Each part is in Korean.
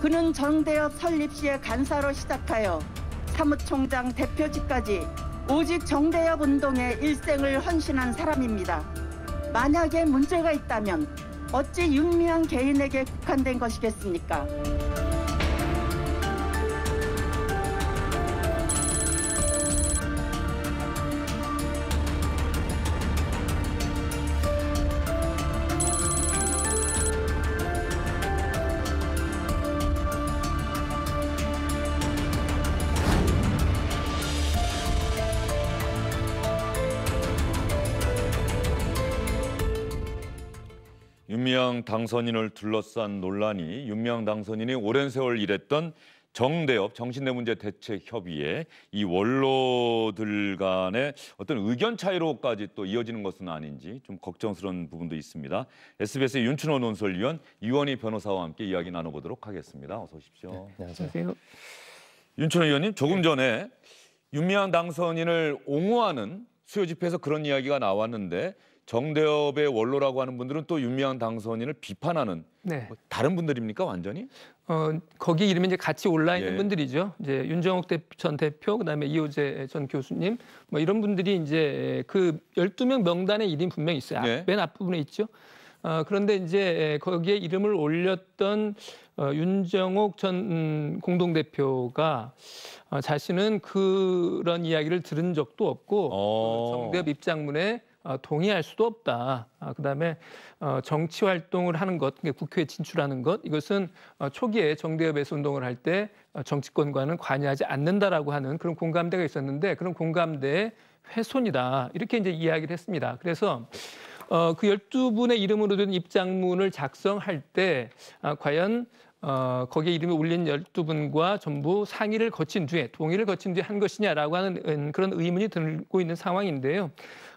그는 정대협 설립 시에 간사로 시작하여 사무총장 대표직까지 오직 정대협 운동에 일생을 헌신한 사람입니다. 만약에 문제가 있다면 어찌 윤미향 개인에게 국한된 것이겠습니까? 당선인을 둘러싼 논란이 윤미향 당선인이 오랜 세월 일했던 정대협 정신대 문제 대책 협의에 이 원로들 간의 어떤 의견 차이로까지 또 이어지는 것은 아닌지 좀 걱정스러운 부분도 있습니다. s b s 윤춘호 논설위원 이원희 변호사와 함께 이야기 나눠보도록 하겠습니다. 어서 오십시오. 네, 네 안녕하세요. 윤춘호 의원님 조금 전에 윤미향 당선인을 옹호하는 수요 집회에서 그런 이야기가 나왔는데 정대협의 원로라고 하는 분들은 또 윤미향 당선인을 비판하는 네. 뭐 다른 분들입니까 완전히? 어 거기 이름이 이제 같이 올라 있는 예. 분들이죠. 이제 윤정욱 전 대표 그다음에 이호재 전 교수님 뭐 이런 분들이 이제 그 12명 명단에 이름 분명히 있어요. 예. 맨 앞부분에 있죠. 어, 그런데 이제 거기에 이름을 올렸던 어, 윤정옥 전 음, 공동대표가 어, 자신은 그런 이야기를 들은 적도 없고 어, 정대협 입장문에 어, 동의할 수도 없다. 아, 그다음에 어, 정치 활동을 하는 것, 국회에 진출하는 것, 이것은 어, 초기에 정대협 에서 운동을 할 때 정치권과는 관여하지 않는다라고 하는 그런 공감대가 있었는데 그런 공감대의 훼손이다. 이렇게 이제 이야기를 했습니다. 그래서 그 열두 분의 이름으로 된 입장문을 작성할 때 아, 과연 어, 거기에 이름이 올린 열두 분과 전부 상의를 거친 뒤에 동의를 거친 뒤에 한 것이냐라고 하는 음, 그런 의문이 들고 있는 상황인데요.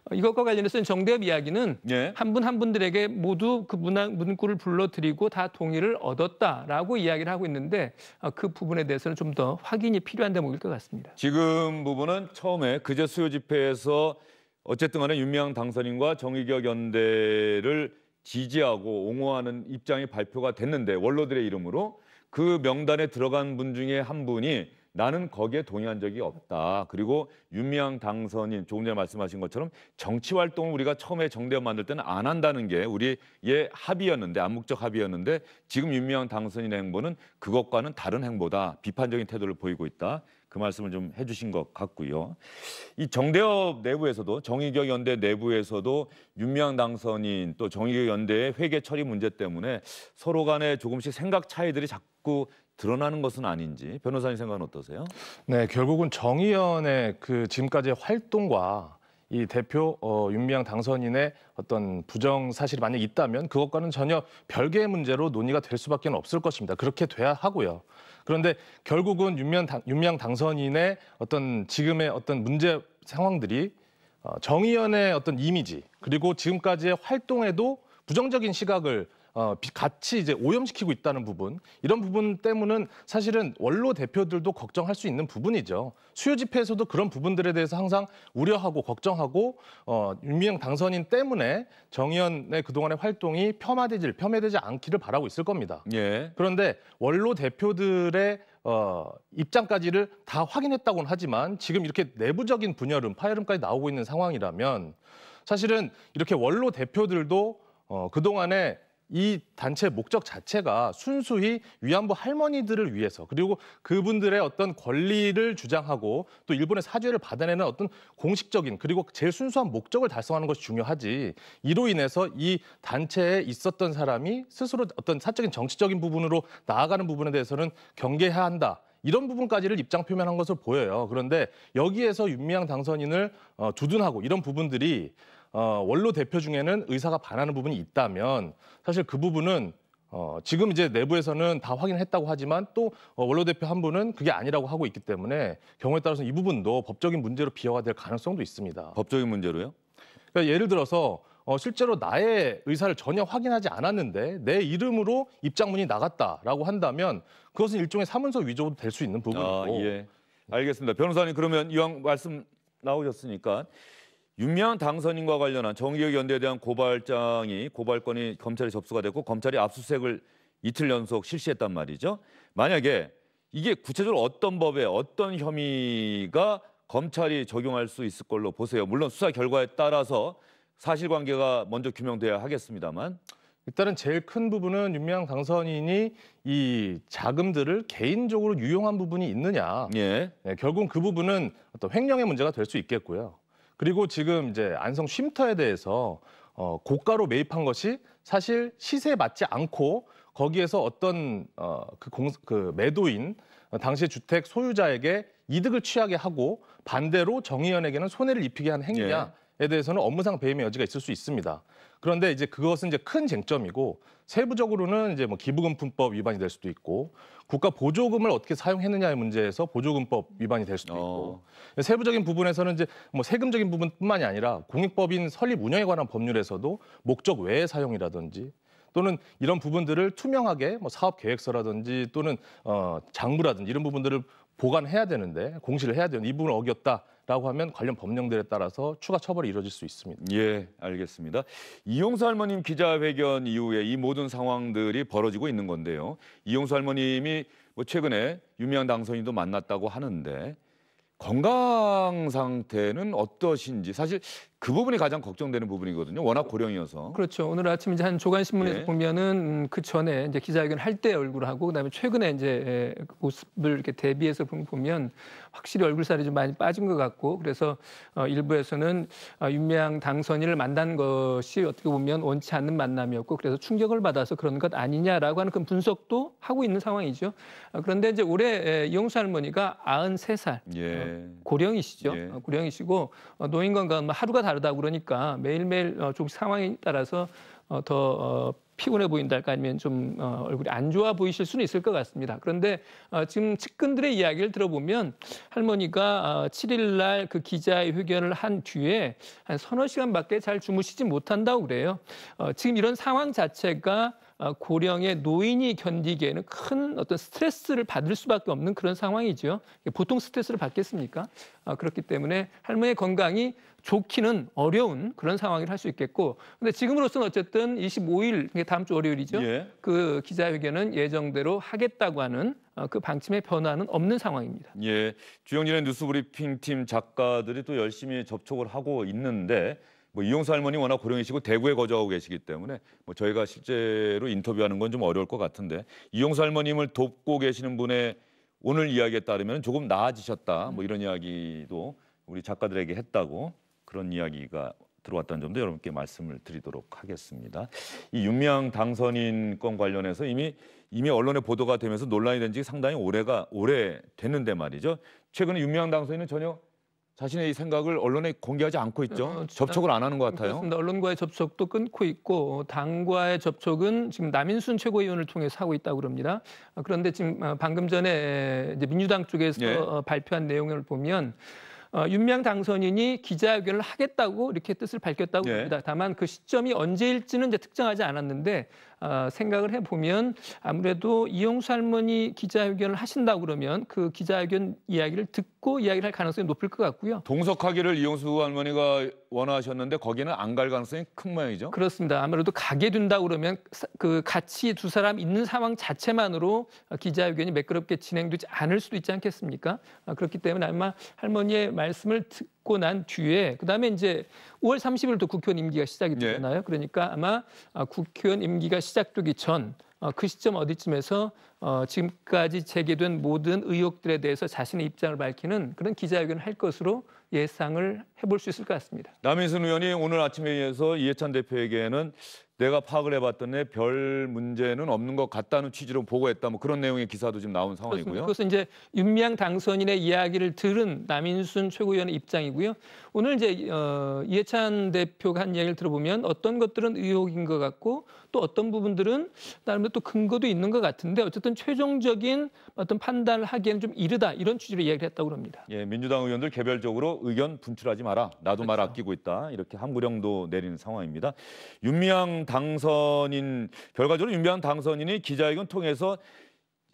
어, 이것과 관련해서는 정대협 이야기는 예. 한분 한 분들에게 모두 그문화 문구를 불러들이고다 동의를 얻었다라고 이야기를 하고 있는데 어, 그 부분에 대해서는 좀 더 확인이 필요한 대목일 것 같습니다. 지금 부분은 처음에 그제 수요 집회에서 어쨌든 간에 윤미향 당선인과 정의격 연대를 지지하고 옹호하는 입장이 발표가 됐는데 원로들의 이름으로 그 명단에 들어간 분 중에 한 분이 나는 거기에 동의한 적이 없다. 그리고 윤미향 당선인 조금 전에 말씀하신 것처럼 정치 활동을 우리가 처음에 정대협 만들 때는 안 한다는 게 우리의 합의였는데 암묵적 합의였는데 지금 윤미향 당선인의 행보는 그것과는 다른 행보다 비판적인 태도를 보이고 있다. 그 말씀을 좀 해주신 것 같고요. 이 정대협 내부에서도 정의교 연대 내부에서도 윤미향 당선인 또 정의교 연대의 회계 처리 문제 때문에 서로 간에 조금씩 생각 차이들이 자꾸 드러나는 것은 아닌지 변호사님 생각은 어떠세요? 네, 결국은 정의연의 그 지금까지의 활동과 이 대표 어, 윤미향 당선인의 어떤 부정 사실이 만약 있다면 그것과는 전혀 별개의 문제로 논의가 될 수밖에 없을 것입니다. 그렇게 돼야 하고요. 그런데 결국은 윤미향, 당, 윤미향 당선인의 어떤 지금의 어떤 문제 상황들이 어, 정의연의 어떤 이미지 그리고 지금까지의 활동에도 부정적인 시각을 어, 같이 이제 오염시키고 있다는 부분 이런 부분 때문은 사실은 원로 대표들도 걱정할 수 있는 부분이죠. 수요 집회에서도 그런 부분들에 대해서 항상 우려하고 걱정하고 어, 윤미영 당선인 때문에 정의연의 그동안의 활동이 폄하되질 폄훼되지 않기를 바라고 있을 겁니다. 예. 그런데 원로 대표들의 어, 입장까지를 다 확인했다고는 하지만 지금 이렇게 내부적인 분열음, 파열음까지 나오고 있는 상황이라면 사실은 이렇게 원로 대표들도 어, 그동안에 이 단체 목적 자체가 순수히 위안부 할머니들을 위해서 그리고 그분들의 어떤 권리를 주장하고 또 일본의 사죄를 받아내는 어떤 공식적인 그리고 제일 순수한 목적을 달성하는 것이 중요하지 이로 인해서 이 단체에 있었던 사람이 스스로 어떤 사적인 정치적인 부분으로 나아가는 부분에 대해서는 경계해야 한다. 이런 부분까지를 입장 표명한 것으로 보여요. 그런데 여기에서 윤미향 당선인을 어, 두둔하고 이런 부분들이 어, 원로 대표 중에는 의사가 반하는 부분이 있다면 사실 그 부분은 어, 지금 이제 내부에서는 다 확인했다고 하지만 또 어, 원로 대표 한 분은 그게 아니라고 하고 있기 때문에 경우에 따라서 이 부분도 법적인 문제로 비화가 될 가능성도 있습니다. 법적인 문제로요? 그러니까 예를 들어서 어, 실제로 나의 의사를 전혀 확인하지 않았는데 내 이름으로 입장문이 나갔다라고 한다면 그것은 일종의 사문서 위조도 될 수 있는 부분이고. 아, 예. 알겠습니다. 변호사님 그러면 이왕 말씀 나오셨으니까 유명 당선인과 관련한 정기혁 연대에 대한 고발장이 고발권이 검찰에 접수가 됐고 검찰이 압수수색을 이틀 연속 실시했단 말이죠. 만약에 이게 구체적으로 어떤 법에 어떤 혐의가 검찰이 적용할 수 있을 걸로 보세요. 물론 수사 결과에 따라서 사실관계가 먼저 규명돼야 하겠습니다만. 일단은 제일 큰 부분은 윤미향 당선인이 이 자금들을 개인적으로 유용한 부분이 있느냐. 예. 네, 결국 은그 부분은 어떤 횡령의 문제가 될 수 있겠고요. 그리고 지금 이제 안성 쉼터에 대해서 어, 고가로 매입한 것이 사실 시세에 맞지 않고 거기에서 어떤 어, 그, 공, 그 매도인 어, 당시 주택 소유자에게 이득을 취하게 하고 반대로 정의연에게는 손해를 입히게 한 행위냐 예. 부분에 대해서는 업무상 배임의 여지가 있을 수 있습니다. 그런데 이제 그것은 이제 큰 쟁점이고 세부적으로는 이제 뭐 기부금품법 위반이 될 수도 있고 국가 보조금을 어떻게 사용했느냐의 문제에서 보조금법 위반이 될 수도 있고 어. 세부적인 부분에서는 이제 뭐 세금적인 부분뿐만이 아니라 공익법인 설립 운영에 관한 법률에서도 목적 외의 사용이라든지 또는 이런 부분들을 투명하게 뭐 사업 계획서라든지 또는 어 장부라든지 이런 부분들을 보관해야 되는데 공시를 해야 되는 이 부분을 어겼다 라고 하면 관련 법령들에 따라서 추가 처벌이 이루어질 수 있습니다. 예, 알겠습니다. 이용수 할머님 기자회견 이후에 이 모든 상황들이 벌어지고 있는 건데요. 이용수 할머님이 뭐 최근에 유명한 당선인도 만났다고 하는데 건강 상태는 어떠신지 사실 그 부분이 가장 걱정되는 부분이거든요. 워낙 고령이어서. 그렇죠. 오늘 아침 이제 한 조간 신문에서 예. 보면은 음, 그 전에 이제 기자회견 할 때 얼굴하고 그다음에 최근에 이제 예, 그 모습을 이렇게 대비해서 보면 확실히 얼굴살이 좀 많이 빠진 것 같고 그래서 어 일부에서는 어, 윤미향 당선인을 만난 것이 어떻게 보면 원치 않는 만남이었고 그래서 충격을 받아서 그런 것 아니냐라고 하는 그 분석도 하고 있는 상황이죠. 어, 그런데 이제 올해 예, 이용수 할머니가 93살 예. 어, 고령이시죠. 예. 고령이시고 노인 건강 뭐 하루가 다 다르다 그러니까 매일매일 어, 좀 상황에 따라서 어, 더 어, 피곤해 보인달까 아니면 좀 얼굴이 안 좋아 보이실 수는 있을 것 같습니다. 그런데 지금 측근들의 이야기를 들어보면 할머니가 7일 날 그 기자의 회견을 한 뒤에 한 서너 시간밖에 잘 주무시지 못한다고 그래요. 지금 이런 상황 자체가 아, 고령의 노인이 견디기에는 큰 어떤 스트레스를 받을 수밖에 없는 그런 상황이죠 보통 스트레스를 받겠습니까? 아, 그렇기 때문에 할머니의 건강이 좋기는 어려운 그런 상황을 할수 있겠고, 근데 지금으로서는 어쨌든 25일 다음 주 월요일이죠. 예. 그 기자회견은 예정대로 하겠다고 하는 어, 그 방침의 변화는 없는 상황입니다. 예, 주영진의 뉴스브리핑 팀 작가들이 또 열심히 접촉을 하고 있는데 뭐 이용수 할머니 워낙 고령이시고 대구에 거주하고 계시기 때문에 뭐 저희가 실제로 인터뷰하는 건 좀 어려울 것 같은데 이용수 할머님을 돕고 계시는 분의 오늘 이야기에 따르면 조금 나아지셨다 뭐 이런 이야기도 우리 작가들에게 했다고 그런 이야기가 들어왔다는 점도 여러분께 말씀을 드리도록 하겠습니다. 이 윤미향 당선인 건 관련해서 이미 이미 언론에 보도가 되면서 논란이 된 지 상당히 오래가 오래 됐는데 말이죠. 최근에 윤미향 당선인은 전혀 자신의 이 생각을 언론에 공개하지 않고 있죠. 어, 접촉을 안 하는 것 같아요. 그렇습니다. 언론과의 접촉도 끊고 있고 당과의 접촉은 지금 남인순 최고위원을 통해서 하고 있다고 그럽니다. 아, 그런데 지금 아, 방금 전에 이제 민주당 쪽에서 예. 발표한 내용을 보면 어, 윤명 당선인이 기자회견을 하겠다고 이렇게 뜻을 밝혔다고 합니다. 네. 다만 그 시점이 언제일지는 이제 특정하지 않았는데 어, 생각을 해보면 아무래도 이용수 할머니 기자회견을 하신다고 그러면 그 기자회견 이야기를 듣고 이야기를 할 가능성이 높을 것 같고요. 동석하기를 이용수 할머니가 원하셨는데 거기는 안 갈 가능성이 큰 모양이죠. 그렇습니다. 아무래도 가게 된다 고 그러면 그 같이 두 사람 있는 상황 자체만으로 기자회견이 매끄럽게 진행되지 않을 수도 있지 않겠습니까? 어, 그렇기 때문에 아마 할머니의 말씀을 있고 난 뒤에 그다음에 이제 5월 30일부터 국회의원 임기가 시작이 예. 되잖아요. 예. 그러니까 아마 아, 국회의원 임기가 시작되기 전그 어, 시점 어디쯤에서 어, 지금까지 제기된 모든 의혹들에 대해서 자신의 입장을 밝히는 그런 기자회견을 할 것으로 예상을 해볼 수 있을 것 같습니다. 남인순 의원이 오늘 아침에 의해서 이해찬 대표에게는 내가 파악을 해봤더니 별 문제는 없는 것 같다는 취지로 보고했다. 뭐 그런 내용의 기사도 지금 나온 상황이고요. 그래서 이제 윤미향 당선인의 이야기를 들은 남인순 최고위원의 입장이고요. 오늘 이제 어, 이해찬 대표가 한 이야기를 들어보면 어떤 것들은 의혹인 것 같고 또 어떤 부분들은 나름대로 또 근거도 있는 것 같은데 어쨌든 최종적인 어떤 판단을 하기에는 좀 이르다 이런 취지로 이야기를 했다고 합니다. 예, 민주당 의원들 개별적으로 의견 분출하지 마라. 나도 그렇죠. 말 아끼고 있다. 이렇게 함구령도 내리는 상황입니다. 윤미향 당선인 결과적으로 윤미향 당선인이 기자회견 통해서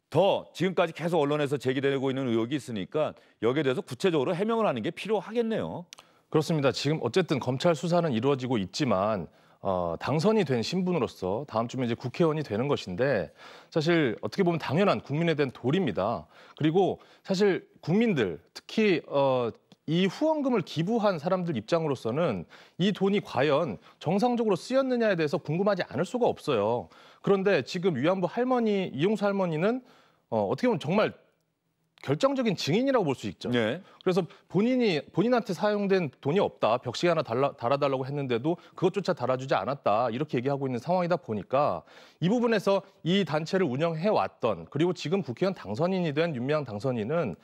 더 지금까지 계속 언론에서 제기되고 있는 의혹이 있으니까 여기에 대해서 구체적으로 해명을 하는 게 필요하겠네요. 그렇습니다. 지금 어쨌든 검찰 수사는 이루어지고 있지만 어, 당선이 된 신분으로서 다음 주면 이제 국회의원이 되는 것인데 사실 어떻게 보면 당연한 국민에 대한 도리입니다. 그리고 사실 국민들 특히 어, 이 후원금을 기부한 사람들 입장으로서는 이 돈이 과연 정상적으로 쓰였느냐에 대해서 궁금하지 않을 수가 없어요. 그런데 지금 위안부 할머니 이용수 할머니는 어, 어떻게 보면 정말 결정적인 증인이라고 볼 수 있죠. 네. 그래서 본인이 본인한테 사용된 돈이 없다, 벽시계 하나 달라, 달아달라고 했는데도 그것조차 달아주지 않았다 이렇게 얘기하고 있는 상황이다 보니까 이 부분에서 이 단체를 운영해 왔던 그리고 지금 국회의원 당선인이 된 윤미향 당선인은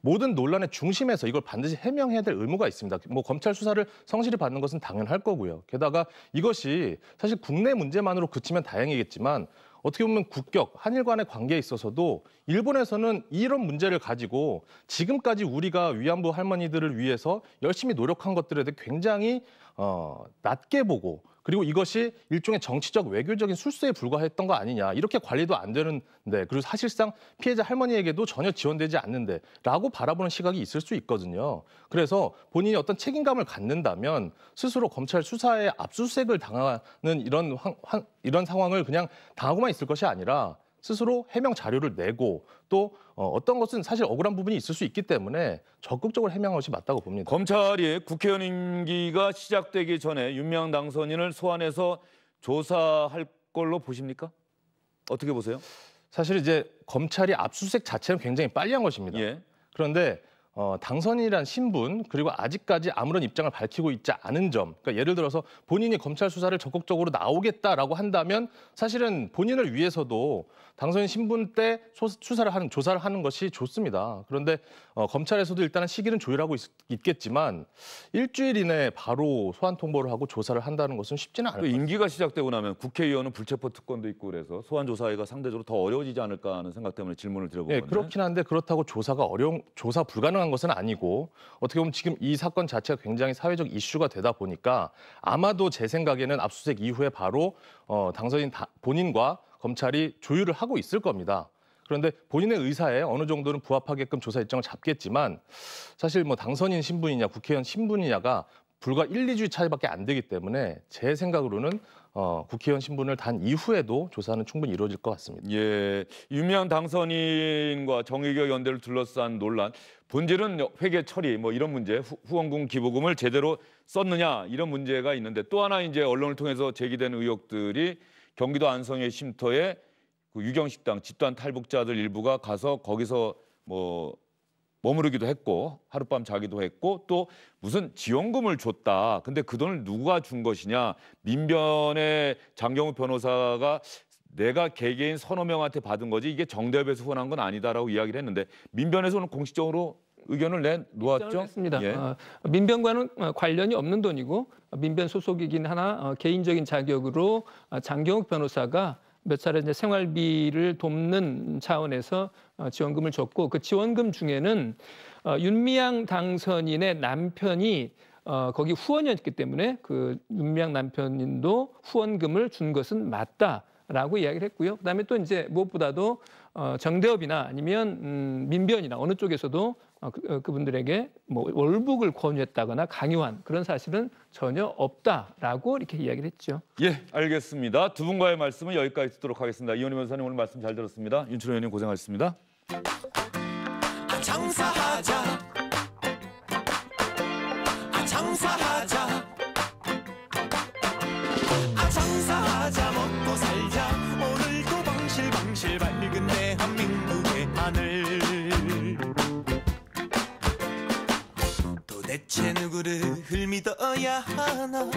모든 논란의 중심에서 이걸 반드시 해명해야 될 의무가 있습니다. 뭐 검찰 수사를 성실히 받는 것은 당연할 거고요. 게다가 이것이 사실 국내 문제만으로 그치면 다행이겠지만 어떻게 보면 국격, 한일 간의 관계에 있어서도 일본에서는 이런 문제를 가지고 지금까지 우리가 위안부 할머니들을 위해서 열심히 노력한 것들에 대해 굉장히 어, 낮게 보고 그리고 이것이 일종의 정치적 외교적인 술수에 불과했던 거 아니냐 이렇게 관리도 안 되는데 그리고 사실상 피해자 할머니에게도 전혀 지원되지 않는데라고 바라보는 시각이 있을 수 있거든요. 그래서 본인이 어떤 책임감을 갖는다면 스스로 검찰 수사에 압수수색을 당하는 이런 황, 황, 이런 상황을 그냥 당하고만 있을 것이 아니라 스스로 해명 자료를 내고 또 어, 어떤 것은 사실 억울한 부분이 있을 수 있기 때문에 적극적으로 해명한 것이 맞다고 봅니다. 검찰이 국회의원 임기가 시작되기 전에 윤명 당선인을 소환해서 조사할 걸로 보십니까? 어떻게 보세요? 사실 이제 검찰이 압수수색 자체는 굉장히 빨리 한 것입니다. 예. 그런데 어, 당선인이란 신분 그리고 아직까지 아무런 입장을 밝히고 있지 않은 점 그러니까 예를 들어서 본인이 검찰 수사를 적극적으로 나오겠다라고 한다면 사실은 본인을 위해서도 당선인 신분 때 소, 수사를 하는 조사를 하는 것이 좋습니다. 그런데 어, 검찰에서도 일단은 시기는 조율하고 있, 겠지만 일주일 이내 바로 소환 통보를 하고 조사를 한다는 것은 쉽지는 않을 그 것같 임기가 시작되고 나면 국회의원은 불체포 특권도 있고 그래서 소환 조사가 상대적으로 더 어려워지지 않을까 하는 생각 때문에 질문을 드려보거든요. 네, 그렇긴 한데 그렇다고 조사가 어려운 조사 불가능 한 타당한 것은 아니고 어떻게 보면 지금 이 사건 자체가 굉장히 사회적 이슈가 되다 보니까 아마도 제 생각에는 압수수색 이후에 바로 어, 당선인 다, 본인과 검찰이 조율을 하고 있을 겁니다. 그런데 본인의 의사에 어느 정도는 부합하게끔 조사 일정을 잡겠지만 사실 뭐 당선인 신분이냐 국회의원 신분이냐가 불과 1, 2주의 차이밖에 안 되기 때문에 제 생각으로는 어, 국회의원 신분을 단 이후에도 조사는 충분히 이루어질 것 같습니다. 예, 유명 당선인과 정의교 연대를 둘러싼 논란, 본질은 회계 처리 뭐 이런 문제, 후, 후원금 기부금을 제대로 썼느냐 이런 문제가 있는데 또 하나 이제 언론을 통해서 제기된 의혹들이 경기도 안성의 쉼터에 그 유경식당 집단 탈북자들 일부가 가서 거기서 뭐 머무르기도 했고 하룻밤 자기도 했고 또 무슨 지원금을 줬다. 근데 그 돈을 누가 준 것이냐? 민변의 장경우 변호사가 내가 개개인 서너 명한테 받은 거지 이게 정대협에서 후원한 건 아니다라고 이야기를 했는데 민변에서는 공식적으로 의견을 내 놓았죠. 했습니다. 예. 어, 민변과는 어, 관련이 없는 돈이고 민변 소속이긴 하나 어, 개인적인 자격으로 장경욱 변호사가 몇 차례 이제 생활비를 돕는 차원에서 어, 지원금을 줬고 그 지원금 중에는 어, 윤미향 당선인의 남편이 어, 거기 후원이었기 때문에 그 윤미향 남편인도 후원금을 준 것은 맞다. 라고 이야기를 했고요. 그다음에 또 이제 무엇보다도 정대업이나 아니면 음, 민변이나 어느 쪽에서도 어, 그, 어, 분들에게 뭐 월북을 권유했다거나 강요한 그런 사실은 전혀 없다라고 이렇게 이야기를 했죠. 예, 알겠습니다. 두 분과의 말씀은 여기까지 듣도록 하겠습니다. 이현희 변호사님 오늘 말씀 잘 들었습니다. 윤철호 의원님 고생하셨습니다. 정사하자. 얼굴을 흘미어야 하나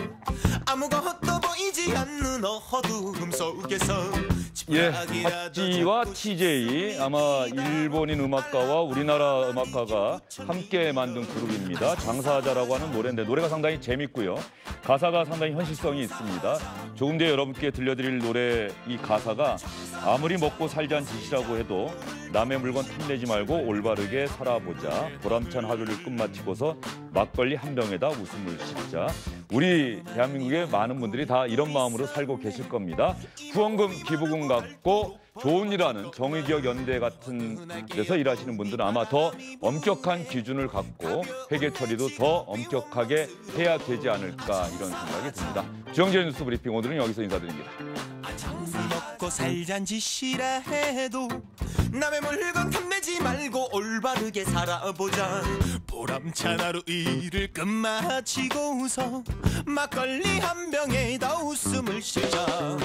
아무것도 보이지 않는 어두움 속에서 예, 박지와 TJ 아마 일본인 음악가와 우리나라 음악가가 함께 만든 그룹입니다. 장사자라고 하는 노래인데 노래가 상당히 재밌고요. 가사가 상당히 현실성이 있습니다. 조금 뒤에 여러분께 들려드릴 노래 이 가사가 아무리 먹고 살자는 짓이라고 해도 남의 물건 탐내지 말고 올바르게 살아보자. 보람찬 하루를 끝마치고서 막걸리 한 병에다 웃음을 씻자. 우리 대한민국의 많은 분들이 다 이런 마음으로 살고 계실 겁니다. 후원금 기부금 갖고 좋은 일하는 정의기억 연대 같은 데서 일하시는 분들은 아마 더 엄격한 기준을 갖고 회계 처리도 더 엄격하게 해야 되지 않을까 이런 생각이 듭니다. 주영재 뉴스 브리핑 오늘은 여기서 인사드립니다. 아, 먹고 살잔 짓이라 해도 남의 물건 탐내지 말고 올바르게 살아보자 보람찬 하루 일을 끝마치고서 막걸리 한 병에다 웃음을 쉬자